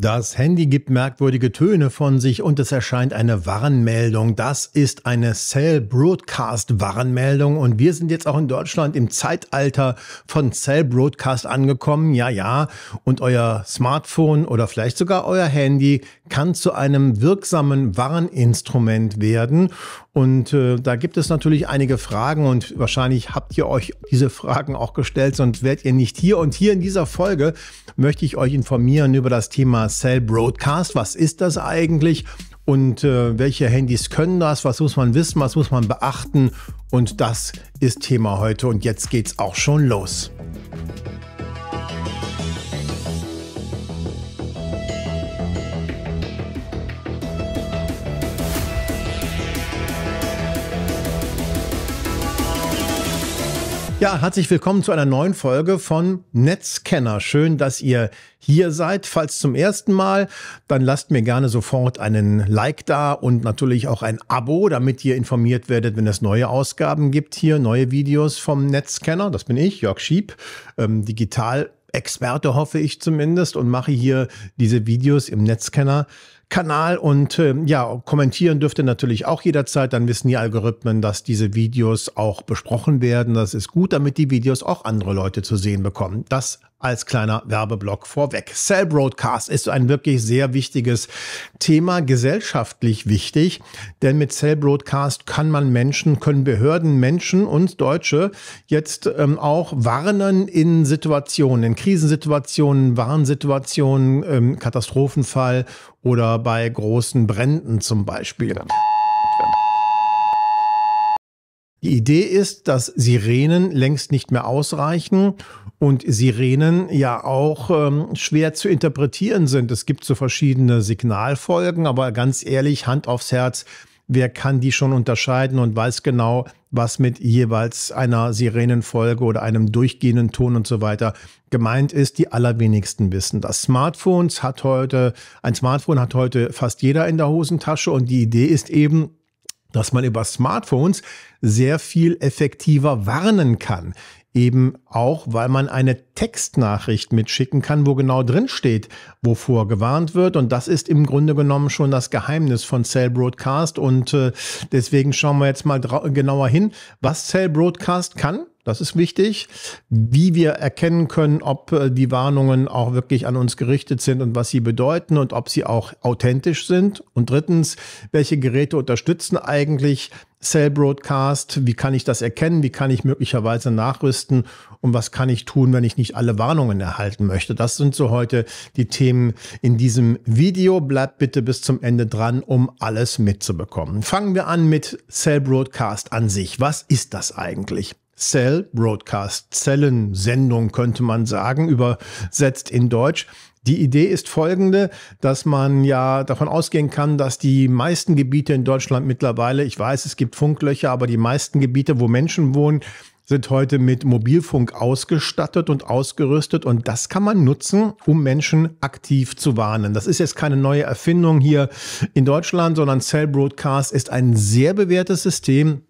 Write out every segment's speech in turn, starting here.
Das Handy gibt merkwürdige Töne von sich und es erscheint eine Warnmeldung. Das ist eine Cell Broadcast Warnmeldung und wir sind jetzt auch in Deutschland im Zeitalter von Cell Broadcast angekommen. Ja, ja. Und euer Smartphone oder vielleicht sogar euer Handy kann zu einem wirksamen Warninstrument werden. Und äh, da gibt es natürlich einige Fragen und wahrscheinlich habt ihr euch diese Fragen auch gestellt, sonst wärt ihr nicht hier. Und hier in dieser Folge möchte ich euch informieren über das Thema Cell Broadcast. Was ist das eigentlich? Und äh, welche Handys können das? Was muss man wissen? Was muss man beachten? Und das ist Thema heute. Und jetzt geht's auch schon los. Ja, herzlich willkommen zu einer neuen Folge von Netzkenner. Schön, dass ihr hier seid. Falls zum ersten Mal, dann lasst mir gerne sofort einen Like da und natürlich auch ein Abo, damit ihr informiert werdet, wenn es neue Ausgaben gibt hier, neue Videos vom Netzkenner. Das bin ich, Jörg Schieb, ähm, digital Experte, hoffe ich zumindest, und mache hier diese Videos im Netzscanner. Kanal und äh, ja, kommentieren dürfte natürlich auch jederzeit. Dann wissen die Algorithmen, dass diese Videos auch besprochen werden. Das ist gut, damit die Videos auch andere Leute zu sehen bekommen. Das als kleiner Werbeblock vorweg. Cell Broadcast ist ein wirklich sehr wichtiges Thema, gesellschaftlich wichtig, denn mit Cell Broadcast kann man Menschen, können Behörden, Menschen und Deutsche jetzt ähm, auch warnen in Situationen, in Krisensituationen, Warnsituationen, ähm, Katastrophenfall oder bei großen Bränden zum Beispiel. Die Idee ist, dass Sirenen längst nicht mehr ausreichen und Sirenen ja auch ähm, schwer zu interpretieren sind. Es gibt so verschiedene Signalfolgen, aber ganz ehrlich, Hand aufs Herz, wer kann die schon unterscheiden und weiß genau, was mit jeweils einer Sirenenfolge oder einem durchgehenden Ton und so weiter gemeint ist. Die allerwenigsten wissen das. Smartphones hat heute, ein Smartphone hat heute fast jeder in der Hosentasche und die Idee ist eben, dass man über Smartphones sehr viel effektiver warnen kann. Eben auch, weil man eine Textnachricht mitschicken kann, wo genau drin steht, wovor gewarnt wird. Und das ist im Grunde genommen schon das Geheimnis von Cell Broadcast. Und äh, deswegen schauen wir jetzt mal genauer hin, was Cell Broadcast kann das ist wichtig, wie wir erkennen können, ob äh, die Warnungen auch wirklich an uns gerichtet sind und was sie bedeuten und ob sie auch authentisch sind. Und drittens, welche Geräte unterstützen eigentlich Cell Broadcast? Wie kann ich das erkennen? Wie kann ich möglicherweise nachrüsten? Und was kann ich tun, wenn ich nicht alle Warnungen erhalten möchte? Das sind so heute die Themen in diesem Video. Bleibt bitte bis zum Ende dran, um alles mitzubekommen. Fangen wir an mit Cell Broadcast an sich. Was ist das eigentlich? Cell Broadcast, Zellensendung könnte man sagen, übersetzt in Deutsch. Die Idee ist folgende, dass man ja davon ausgehen kann, dass die meisten Gebiete in Deutschland mittlerweile, ich weiß, es gibt Funklöcher, aber die meisten Gebiete, wo Menschen wohnen, sind heute mit Mobilfunk ausgestattet und ausgerüstet und das kann man nutzen, um Menschen aktiv zu warnen. Das ist jetzt keine neue Erfindung hier in Deutschland, sondern Cell Broadcast ist ein sehr bewährtes System,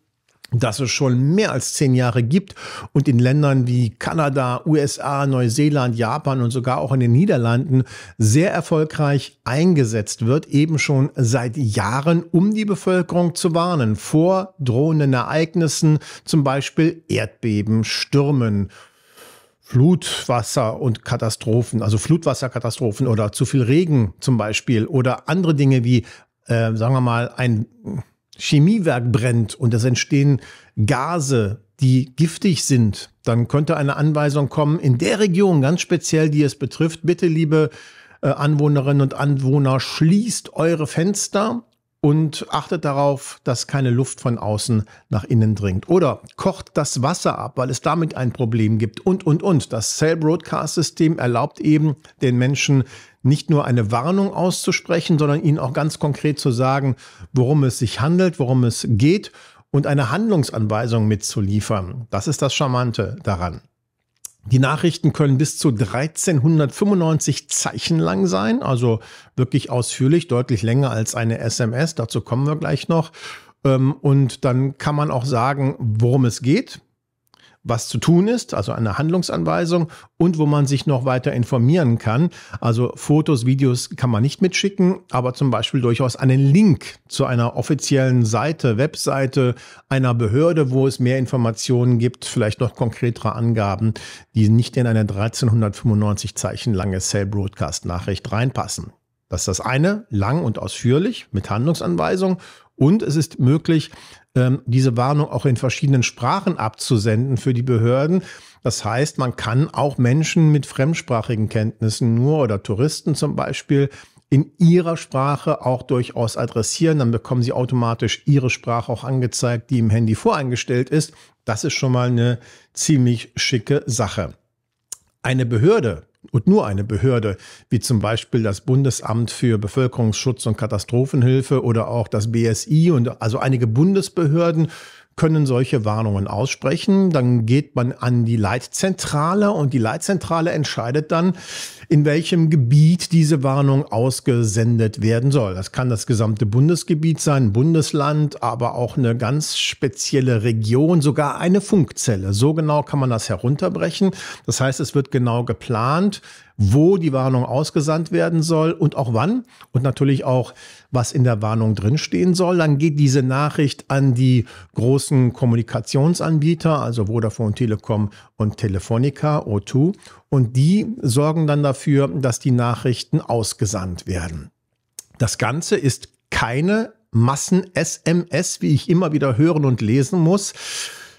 das es schon mehr als zehn Jahre gibt und in Ländern wie Kanada, USA, Neuseeland, Japan und sogar auch in den Niederlanden sehr erfolgreich eingesetzt wird, eben schon seit Jahren, um die Bevölkerung zu warnen vor drohenden Ereignissen, zum Beispiel Erdbeben, Stürmen, Flutwasser und Katastrophen, also Flutwasserkatastrophen oder zu viel Regen zum Beispiel oder andere Dinge wie, äh, sagen wir mal, ein Chemiewerk brennt und es entstehen Gase, die giftig sind, dann könnte eine Anweisung kommen, in der Region ganz speziell, die es betrifft, bitte liebe äh, Anwohnerinnen und Anwohner, schließt eure Fenster und achtet darauf, dass keine Luft von außen nach innen dringt. Oder kocht das Wasser ab, weil es damit ein Problem gibt und, und, und. Das Cell Broadcast System erlaubt eben den Menschen nicht nur eine Warnung auszusprechen, sondern ihnen auch ganz konkret zu sagen, worum es sich handelt, worum es geht und eine Handlungsanweisung mitzuliefern. Das ist das Charmante daran. Die Nachrichten können bis zu 1395 Zeichen lang sein, also wirklich ausführlich, deutlich länger als eine SMS. Dazu kommen wir gleich noch. Ähm, und dann kann man auch sagen, worum es geht was zu tun ist, also eine Handlungsanweisung und wo man sich noch weiter informieren kann. Also Fotos, Videos kann man nicht mitschicken, aber zum Beispiel durchaus einen Link zu einer offiziellen Seite, Webseite einer Behörde, wo es mehr Informationen gibt, vielleicht noch konkretere Angaben, die nicht in eine 1395 Zeichen lange Cell Broadcast Nachricht reinpassen. Das ist das eine, lang und ausführlich mit Handlungsanweisung. Und es ist möglich, ähm, diese Warnung auch in verschiedenen Sprachen abzusenden für die Behörden. Das heißt, man kann auch Menschen mit fremdsprachigen Kenntnissen nur oder Touristen zum Beispiel in ihrer Sprache auch durchaus adressieren. Dann bekommen sie automatisch ihre Sprache auch angezeigt, die im Handy voreingestellt ist. Das ist schon mal eine ziemlich schicke Sache. Eine Behörde und nur eine Behörde, wie zum Beispiel das Bundesamt für Bevölkerungsschutz und Katastrophenhilfe oder auch das BSI und also einige Bundesbehörden können solche Warnungen aussprechen. Dann geht man an die Leitzentrale und die Leitzentrale entscheidet dann, in welchem Gebiet diese Warnung ausgesendet werden soll. Das kann das gesamte Bundesgebiet sein, Bundesland, aber auch eine ganz spezielle Region, sogar eine Funkzelle. So genau kann man das herunterbrechen. Das heißt, es wird genau geplant, wo die Warnung ausgesandt werden soll und auch wann und natürlich auch, was in der Warnung drinstehen soll. Dann geht diese Nachricht an die großen Kommunikationsanbieter, also Vodafone, Telekom und Telefonica, O2. Und die sorgen dann dafür, dass die Nachrichten ausgesandt werden. Das Ganze ist keine Massen-SMS, wie ich immer wieder hören und lesen muss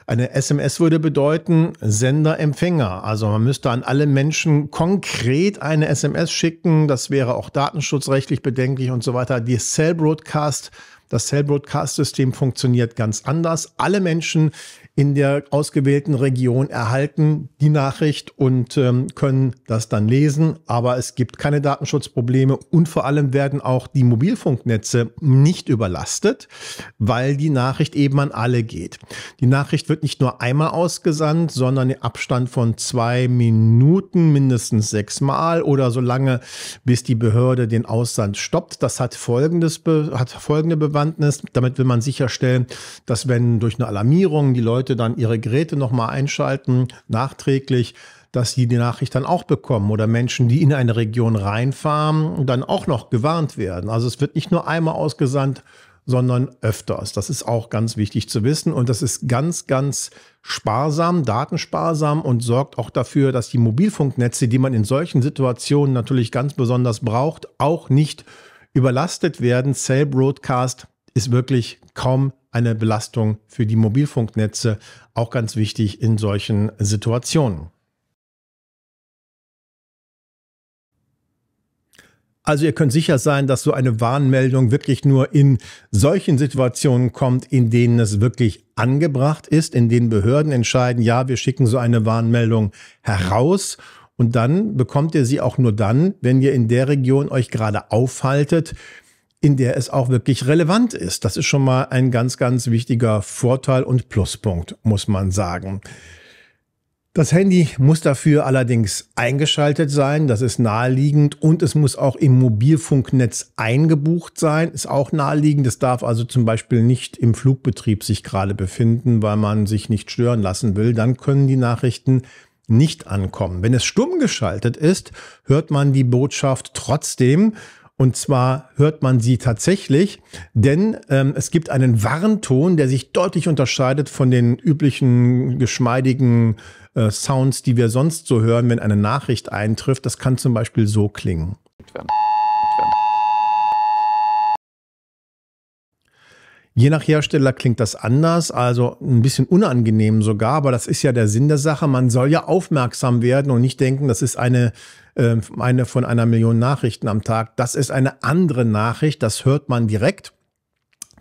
eine SMS würde bedeuten Sender-Empfänger. Also man müsste an alle Menschen konkret eine SMS schicken. Das wäre auch datenschutzrechtlich bedenklich und so weiter. Die Cell-Broadcast das Cell Broadcast System funktioniert ganz anders. Alle Menschen in der ausgewählten Region erhalten die Nachricht und ähm, können das dann lesen. Aber es gibt keine Datenschutzprobleme und vor allem werden auch die Mobilfunknetze nicht überlastet, weil die Nachricht eben an alle geht. Die Nachricht wird nicht nur einmal ausgesandt, sondern im Abstand von zwei Minuten mindestens sechsmal oder so lange, bis die Behörde den Aussand stoppt. Das hat folgendes hat folgende Beweise. Bewegungsbewandnis. Damit will man sicherstellen, dass wenn durch eine Alarmierung die Leute dann ihre Geräte nochmal einschalten, nachträglich, dass sie die Nachricht dann auch bekommen oder Menschen, die in eine Region reinfahren, dann auch noch gewarnt werden. Also es wird nicht nur einmal ausgesandt, sondern öfters. Das ist auch ganz wichtig zu wissen und das ist ganz, ganz sparsam, datensparsam und sorgt auch dafür, dass die Mobilfunknetze, die man in solchen Situationen natürlich ganz besonders braucht, auch nicht überlastet werden. Cell Broadcast ist wirklich kaum eine Belastung für die Mobilfunknetze, auch ganz wichtig in solchen Situationen. Also ihr könnt sicher sein, dass so eine Warnmeldung wirklich nur in solchen Situationen kommt, in denen es wirklich angebracht ist, in denen Behörden entscheiden, ja, wir schicken so eine Warnmeldung heraus. Und dann bekommt ihr sie auch nur dann, wenn ihr in der Region euch gerade aufhaltet, in der es auch wirklich relevant ist. Das ist schon mal ein ganz, ganz wichtiger Vorteil und Pluspunkt, muss man sagen. Das Handy muss dafür allerdings eingeschaltet sein, das ist naheliegend und es muss auch im Mobilfunknetz eingebucht sein, ist auch naheliegend. Es darf also zum Beispiel nicht im Flugbetrieb sich gerade befinden, weil man sich nicht stören lassen will. Dann können die Nachrichten nicht ankommen. Wenn es stumm geschaltet ist, hört man die Botschaft trotzdem und zwar hört man sie tatsächlich, denn ähm, es gibt einen Warnton, der sich deutlich unterscheidet von den üblichen geschmeidigen äh, Sounds, die wir sonst so hören, wenn eine Nachricht eintrifft. Das kann zum Beispiel so klingen. Je nach Hersteller klingt das anders, also ein bisschen unangenehm sogar, aber das ist ja der Sinn der Sache. Man soll ja aufmerksam werden und nicht denken, das ist eine, äh, eine von einer Million Nachrichten am Tag. Das ist eine andere Nachricht, das hört man direkt.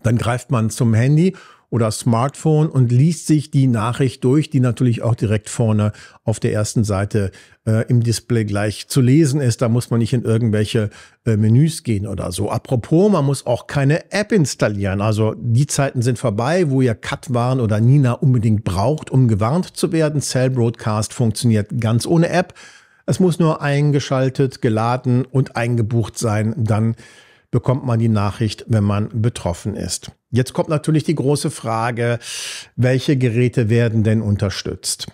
Dann greift man zum Handy oder Smartphone und liest sich die Nachricht durch, die natürlich auch direkt vorne auf der ersten Seite äh, im Display gleich zu lesen ist. Da muss man nicht in irgendwelche äh, Menüs gehen oder so. Apropos, man muss auch keine App installieren. Also die Zeiten sind vorbei, wo ihr Katwarn oder Nina unbedingt braucht, um gewarnt zu werden. Cell Broadcast funktioniert ganz ohne App. Es muss nur eingeschaltet, geladen und eingebucht sein. Dann bekommt man die Nachricht, wenn man betroffen ist. Jetzt kommt natürlich die große Frage, welche Geräte werden denn unterstützt?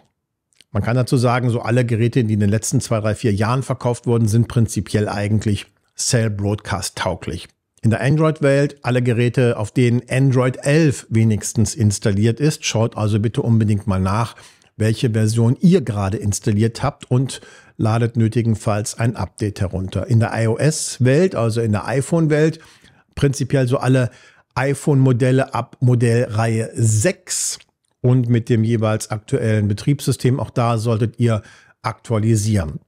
Man kann dazu sagen, so alle Geräte, die in den letzten zwei, drei, vier Jahren verkauft wurden, sind prinzipiell eigentlich Cell Broadcast tauglich. In der Android-Welt alle Geräte, auf denen Android 11 wenigstens installiert ist. Schaut also bitte unbedingt mal nach, welche Version ihr gerade installiert habt und ladet nötigenfalls ein Update herunter. In der iOS-Welt, also in der iPhone-Welt, prinzipiell so alle iPhone-Modelle ab Modellreihe 6 und mit dem jeweils aktuellen Betriebssystem. Auch da solltet ihr aktualisieren.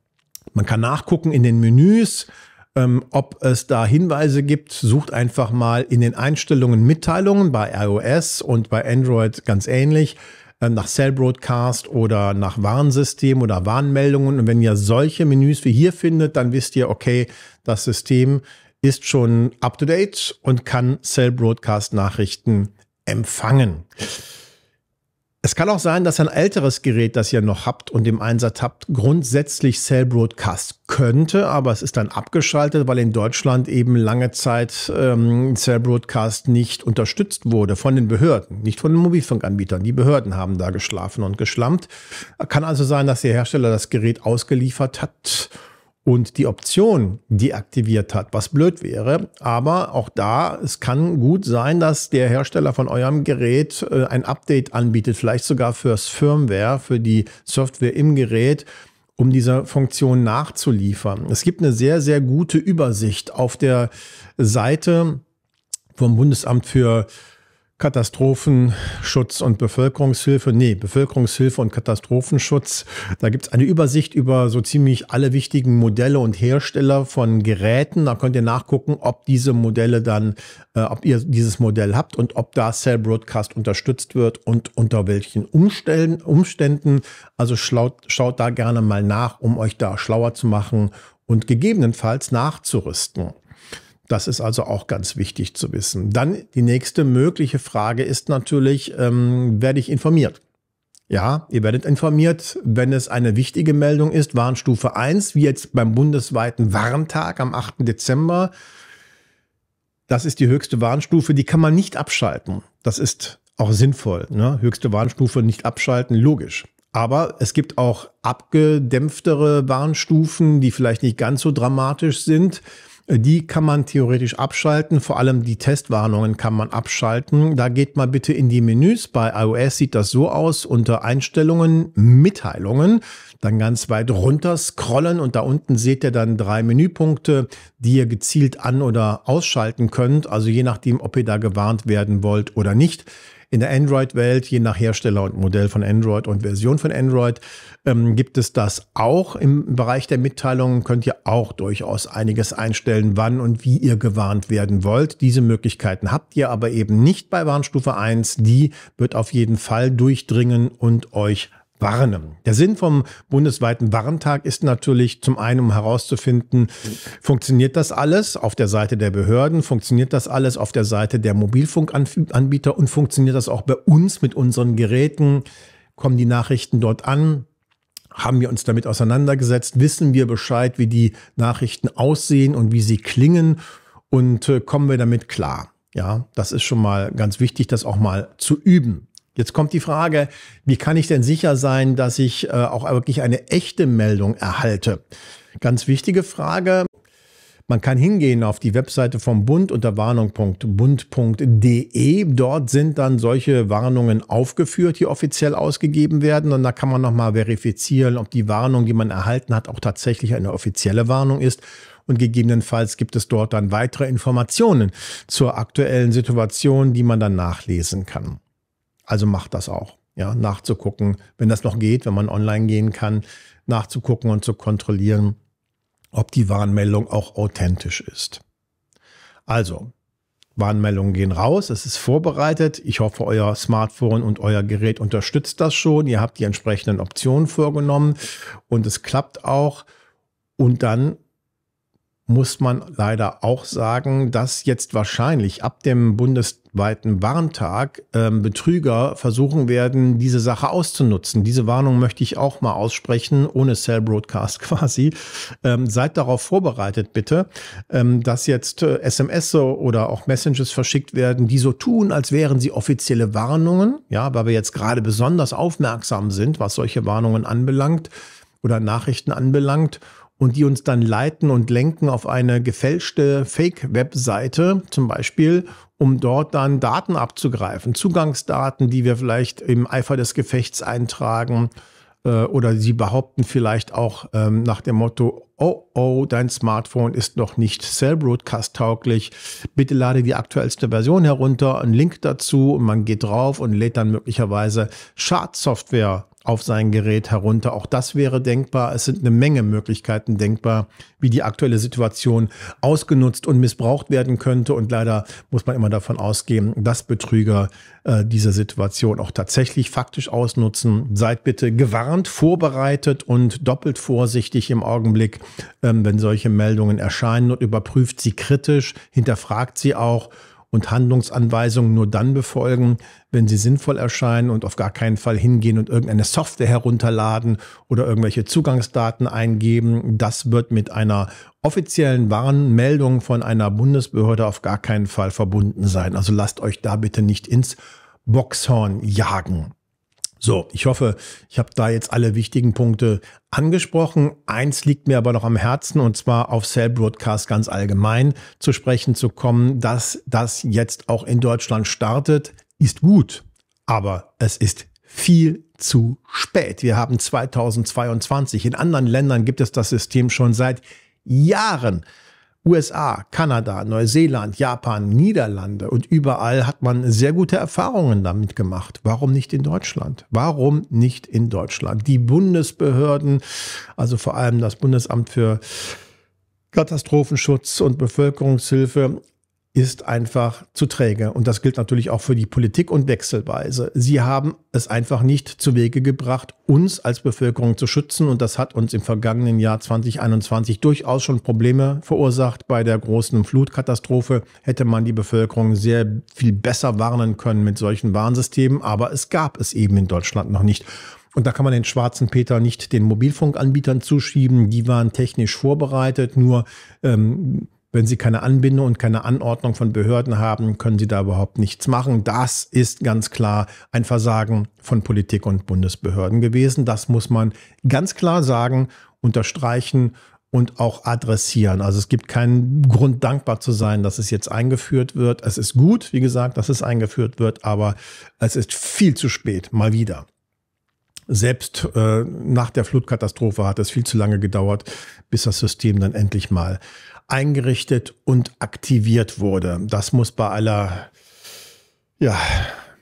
Man kann nachgucken in den Menüs, ähm, ob es da Hinweise gibt. Sucht einfach mal in den Einstellungen Mitteilungen bei iOS und bei Android ganz ähnlich äh, nach Cell Broadcast oder nach Warnsystem oder Warnmeldungen. Und wenn ihr solche Menüs wie hier findet, dann wisst ihr, okay, das System ist schon up to date und kann Cell Broadcast Nachrichten empfangen. Es kann auch sein, dass ein älteres Gerät, das ihr noch habt und im Einsatz habt, grundsätzlich Cell Broadcast könnte, aber es ist dann abgeschaltet, weil in Deutschland eben lange Zeit ähm, Cell Broadcast nicht unterstützt wurde von den Behörden, nicht von den Mobilfunkanbietern. Die Behörden haben da geschlafen und geschlampt. Kann also sein, dass der Hersteller das Gerät ausgeliefert hat und die Option deaktiviert hat, was blöd wäre. Aber auch da, es kann gut sein, dass der Hersteller von eurem Gerät äh, ein Update anbietet, vielleicht sogar fürs Firmware, für die Software im Gerät um dieser Funktion nachzuliefern. Es gibt eine sehr, sehr gute Übersicht auf der Seite vom Bundesamt für Katastrophenschutz und Bevölkerungshilfe. Nee, Bevölkerungshilfe und Katastrophenschutz. Da gibt es eine Übersicht über so ziemlich alle wichtigen Modelle und Hersteller von Geräten. Da könnt ihr nachgucken, ob diese Modelle dann, äh, ob ihr dieses Modell habt und ob da Cell Broadcast unterstützt wird und unter welchen Umständen. Umständen. Also schaut, schaut da gerne mal nach, um euch da schlauer zu machen und gegebenenfalls nachzurüsten. Das ist also auch ganz wichtig zu wissen. Dann die nächste mögliche Frage ist natürlich, ähm, werde ich informiert? Ja, ihr werdet informiert, wenn es eine wichtige Meldung ist, Warnstufe 1, wie jetzt beim bundesweiten Warntag am 8. Dezember. Das ist die höchste Warnstufe, die kann man nicht abschalten. Das ist auch sinnvoll. Ne? Höchste Warnstufe nicht abschalten, logisch. Aber es gibt auch abgedämpftere Warnstufen, die vielleicht nicht ganz so dramatisch sind. Die kann man theoretisch abschalten. Vor allem die Testwarnungen kann man abschalten. Da geht mal bitte in die Menüs. Bei iOS sieht das so aus. Unter Einstellungen, Mitteilungen. Dann ganz weit runter scrollen und da unten seht ihr dann drei Menüpunkte, die ihr gezielt an- oder ausschalten könnt. Also je nachdem, ob ihr da gewarnt werden wollt oder nicht. In der Android-Welt, je nach Hersteller und Modell von Android und Version von Android, ähm, gibt es das auch. Im Bereich der Mitteilungen könnt ihr auch durchaus einiges einstellen, wann und wie ihr gewarnt werden wollt. Diese Möglichkeiten habt ihr aber eben nicht bei Warnstufe 1. Die wird auf jeden Fall durchdringen und euch warnen. Der Sinn vom bundesweiten Warntag ist natürlich zum einen um herauszufinden, funktioniert das alles auf der Seite der Behörden, funktioniert das alles auf der Seite der Mobilfunkanbieter und funktioniert das auch bei uns mit unseren Geräten, kommen die Nachrichten dort an, haben wir uns damit auseinandergesetzt, wissen wir Bescheid, wie die Nachrichten aussehen und wie sie klingen und äh, kommen wir damit klar. Ja, das ist schon mal ganz wichtig, das auch mal zu üben. Jetzt kommt die Frage, wie kann ich denn sicher sein, dass ich äh, auch wirklich eine echte Meldung erhalte? Ganz wichtige Frage. Man kann hingehen auf die Webseite vom Bund unter warnung.bund.de. Dort sind dann solche Warnungen aufgeführt, die offiziell ausgegeben werden. Und da kann man nochmal verifizieren, ob die Warnung, die man erhalten hat, auch tatsächlich eine offizielle Warnung ist. Und gegebenenfalls gibt es dort dann weitere Informationen zur aktuellen Situation, die man dann nachlesen kann. Also macht das auch. Ja, nachzugucken, wenn das noch geht, wenn man online gehen kann, nachzugucken und zu kontrollieren, ob die Warnmeldung auch authentisch ist. Also, Warnmeldungen gehen raus, es ist vorbereitet. Ich hoffe, euer Smartphone und euer Gerät unterstützt das schon. Ihr habt die entsprechenden Optionen vorgenommen und es klappt auch. Und dann muss man leider auch sagen, dass jetzt wahrscheinlich ab dem bundesweiten Warntag ähm, Betrüger versuchen werden, diese Sache auszunutzen. Diese Warnung möchte ich auch mal aussprechen, ohne Cell Broadcast quasi. Ähm, seid darauf vorbereitet, bitte, ähm, dass jetzt äh, SMS oder auch Messages verschickt werden, die so tun, als wären sie offizielle Warnungen. Ja, weil wir jetzt gerade besonders aufmerksam sind, was solche Warnungen anbelangt oder Nachrichten anbelangt und die uns dann leiten und lenken auf eine gefälschte Fake-Webseite zum Beispiel, um dort dann Daten abzugreifen, Zugangsdaten, die wir vielleicht im Eifer des Gefechts eintragen äh, oder sie behaupten vielleicht auch ähm, nach dem Motto, oh oh, dein Smartphone ist noch nicht Cell-Broadcast-tauglich, bitte lade die aktuellste Version herunter, einen Link dazu und man geht drauf und lädt dann möglicherweise Schadsoftware auf sein Gerät herunter. Auch das wäre denkbar. Es sind eine Menge Möglichkeiten denkbar, wie die aktuelle Situation ausgenutzt und missbraucht werden könnte. Und leider muss man immer davon ausgehen, dass Betrüger äh, diese Situation auch tatsächlich faktisch ausnutzen. Seid bitte gewarnt, vorbereitet und doppelt vorsichtig im Augenblick, ähm, wenn solche Meldungen erscheinen und überprüft sie kritisch, hinterfragt sie auch und Handlungsanweisungen nur dann befolgen, wenn sie sinnvoll erscheinen und auf gar keinen Fall hingehen und irgendeine Software herunterladen oder irgendwelche Zugangsdaten eingeben. Das wird mit einer offiziellen Warnmeldung von einer Bundesbehörde auf gar keinen Fall verbunden sein. Also lasst euch da bitte nicht ins Boxhorn jagen. So, ich hoffe, ich habe da jetzt alle wichtigen Punkte angesprochen. Eins liegt mir aber noch am Herzen und zwar auf Cell Broadcast ganz allgemein zu sprechen zu kommen, dass das jetzt auch in Deutschland startet, ist gut, aber es ist viel zu spät. Wir haben 2022. In anderen Ländern gibt es das System schon seit Jahren. USA, Kanada, Neuseeland, Japan, Niederlande und überall hat man sehr gute Erfahrungen damit gemacht. Warum nicht in Deutschland? Warum nicht in Deutschland? Die Bundesbehörden, also vor allem das Bundesamt für Katastrophenschutz und Bevölkerungshilfe ist einfach zu träge. Und das gilt natürlich auch für die Politik und wechselweise. Sie haben es einfach nicht zu Wege gebracht, uns als Bevölkerung zu schützen. Und das hat uns im vergangenen Jahr 2021 durchaus schon Probleme verursacht. Bei der großen Flutkatastrophe hätte man die Bevölkerung sehr viel besser warnen können mit solchen Warnsystemen. Aber es gab es eben in Deutschland noch nicht. Und da kann man den schwarzen Peter nicht den Mobilfunkanbietern zuschieben. Die waren technisch vorbereitet, nur ähm, wenn Sie keine Anbindung und keine Anordnung von Behörden haben, können Sie da überhaupt nichts machen. Das ist ganz klar ein Versagen von Politik und Bundesbehörden gewesen. Das muss man ganz klar sagen, unterstreichen und auch adressieren. Also es gibt keinen Grund, dankbar zu sein, dass es jetzt eingeführt wird. Es ist gut, wie gesagt, dass es eingeführt wird, aber es ist viel zu spät, mal wieder. Selbst äh, nach der Flutkatastrophe hat es viel zu lange gedauert, bis das System dann endlich mal eingerichtet und aktiviert wurde. Das muss bei aller, ja,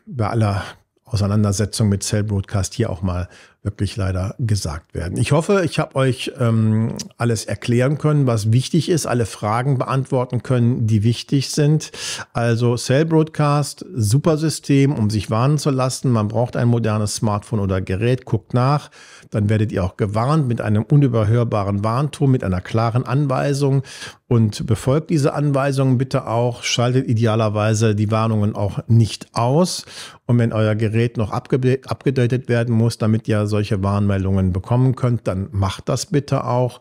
bei aller Auseinandersetzung mit Cell Broadcast hier auch mal wirklich leider gesagt werden. Ich hoffe, ich habe euch ähm, alles erklären können, was wichtig ist, alle Fragen beantworten können, die wichtig sind. Also Cell Broadcast, super System, um sich warnen zu lassen. Man braucht ein modernes Smartphone oder Gerät, guckt nach, dann werdet ihr auch gewarnt mit einem unüberhörbaren Warnton, mit einer klaren Anweisung und befolgt diese Anweisungen bitte auch, schaltet idealerweise die Warnungen auch nicht aus und wenn euer Gerät noch abgedatet werden muss, damit ihr so solche Warnmeldungen bekommen könnt, dann macht das bitte auch.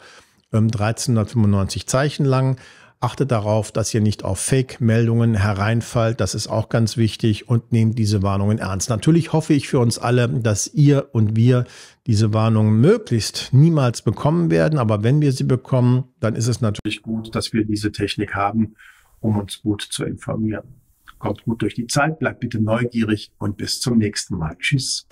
1395 ähm, Zeichen lang. Achtet darauf, dass ihr nicht auf Fake-Meldungen hereinfallt. Das ist auch ganz wichtig und nehmt diese Warnungen ernst. Natürlich hoffe ich für uns alle, dass ihr und wir diese Warnungen möglichst niemals bekommen werden. Aber wenn wir sie bekommen, dann ist es natürlich gut, dass wir diese Technik haben, um uns gut zu informieren. Kommt gut durch die Zeit, bleibt bitte neugierig und bis zum nächsten Mal. Tschüss.